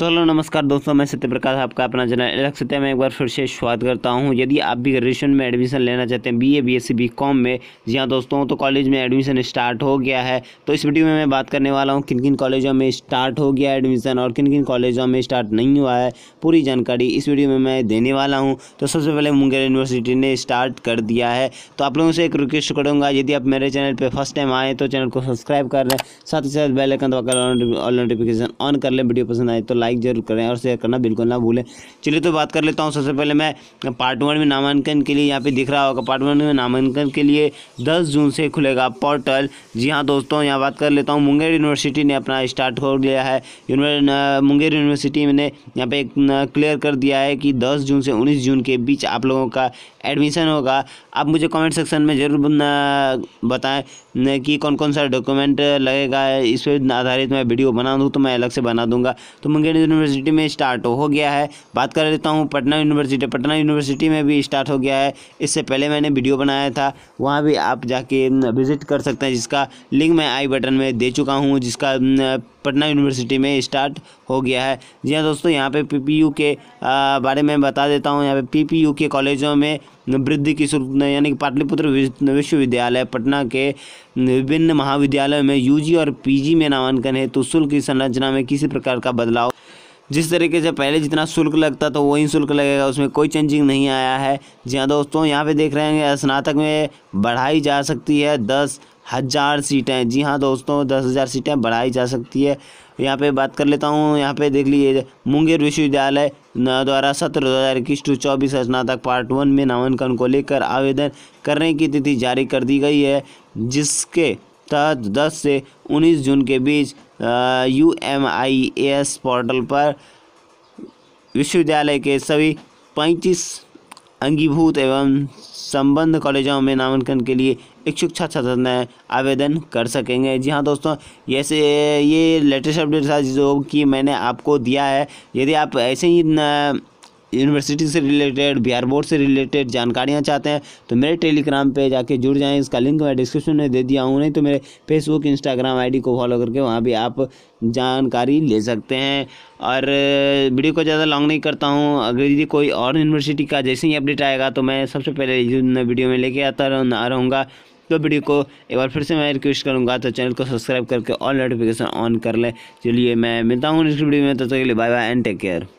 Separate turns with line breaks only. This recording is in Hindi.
तो हेलो नमस्कार दोस्तों मैं सत्य प्रकाश आपका अपना जनरल एलक सत्य में एक बार फिर से स्वागत करता हूं यदि आप भी ग्रेजुएशन में एडमिशन लेना चाहते हैं बीए बीएससी बीकॉम में जी हाँ दोस्तों तो कॉलेज में एडमिशन स्टार्ट हो गया है तो इस वीडियो में मैं बात करने वाला हूँ किन किन कॉलेजों में स्टार्ट हो गया एडमिशन और किन किन कॉलेजों में स्टार्ट नहीं हुआ है पूरी जानकारी इस वीडियो में मैं देने वाला हूँ तो सबसे पहले मुंगेर यूनिवर्सिटी ने स्टार्ट कर दिया है तो आप लोगों से एक रिक्वेस्ट करूँगा यदि आप मेरे चैनल पर फर्स्ट टाइम आएँ तो चैनल को सब्सक्राइब कर लें साथ ही साथ बेलकन दबाकर ऑल नोटिफिकेशन ऑन कर लें वीडियो पसंद आए तो लाइक लाइक जरूर करें और शेयर करना बिल्कुल ना भूलें चलिए तो बात कर लेता हूँ सबसे पहले मैं पार्ट वन में नामांकन के लिए यहाँ पे दिख रहा होगा पार्ट वन में नामांकन के लिए दस जून से खुलेगा पोर्टल जी हाँ दोस्तों यहाँ बात कर लेता हूँ मुंगेर यूनिवर्सिटी ने अपना स्टार्ट कर दिया है मुंगेर यूनिवर्सिटी ने यहाँ पे क्लियर कर दिया है कि दस जून से उन्नीस जून के बीच आप लोगों का एडमिशन होगा आप मुझे कमेंट सेक्शन में ज़रूर बताएं कि कौन कौन सा डॉक्यूमेंट लगेगा इस पर आधारित मैं वीडियो बना दूँ तो मैं अलग से बना दूंगा तो मुंगेर यूनिवर्सिटी में स्टार्ट हो गया है बात कर लेता हूँ पटना यूनिवर्सिटी पटना यूनिवर्सिटी में भी स्टार्ट हो गया है इससे पहले मैंने वीडियो बनाया था वहाँ भी आप जाके विज़िट कर सकते हैं जिसका लिंक मैं आई बटन में दे चुका हूँ जिसका पटना यूनिवर्सिटी में स्टार्ट हो गया है जी हाँ दोस्तों यहाँ पे पीपीयू के बारे में बता देता हूँ यहाँ पे पीपीयू के कॉलेजों में वृद्धि की शुरू यानी कि पाटलिपुत्र विश्वविद्यालय पटना के विभिन्न महाविद्यालयों में यूजी और पीजी में नामांकन है तो शुल्क की संरचना में किसी प्रकार का बदलाव जिस तरीके से पहले जितना शुल्क लगता था वही शुल्क लगेगा उसमें कोई चेंजिंग नहीं आया है जी हाँ दोस्तों यहाँ पे देख रहे हैं स्नातक में बढ़ाई जा सकती है दस हज़ार सीटें जी हाँ दोस्तों दस हज़ार सीटें बढ़ाई जा सकती है यहाँ पे बात कर लेता हूँ यहाँ पे देख लीजिए मुंगेर विश्वविद्यालय द्वारा सत्र दो हज़ार इक्कीस टू चौबीस स्नातक पार्ट वन में नामांकन को लेकर आवेदन करने की तिथि जारी कर दी गई है जिसके तहत दस से उन्नीस जून के बीच U M I S portal पर विश्वविद्यालय के सभी पैंतीस अंगीभूत एवं संबंध कॉलेजों में नामांकन के लिए इच्छुक छात्र आवेदन कर सकेंगे जी हाँ दोस्तों ऐसे ये लेटेस्ट अपडेट था जो कि मैंने आपको दिया है यदि आप ऐसे ही यूनिवर्सिटी से रिलेटेड बिहार बोर्ड से रिलेटेड जानकारियाँ चाहते हैं तो मेरे टेलीग्राम पे जाके जुड़ जाएं इसका लिंक मैं डिस्क्रिप्शन में दे दिया हूँ नहीं तो मेरे फेसबुक इंस्टाग्राम आईडी को फॉलो करके वहाँ भी आप जानकारी ले सकते हैं और वीडियो को ज़्यादा लॉन्ग नहीं करता हूँ अगर यदि कोई और यूनिवर्सिटी का जैसे ही अपडेट आएगा तो मैं सबसे पहले वीडियो में लेके आता रहूँगा तो वीडियो को एक बार फिर से मैं रिक्वेस्ट करूँगा तो चैनल को सब्सक्राइब करके ऑल नोटिफिकेशन ऑन कर लें चलिए मैं मिलता हूँ नेक्स्ट वीडियो में तब तो तक के लिए bye bye and take care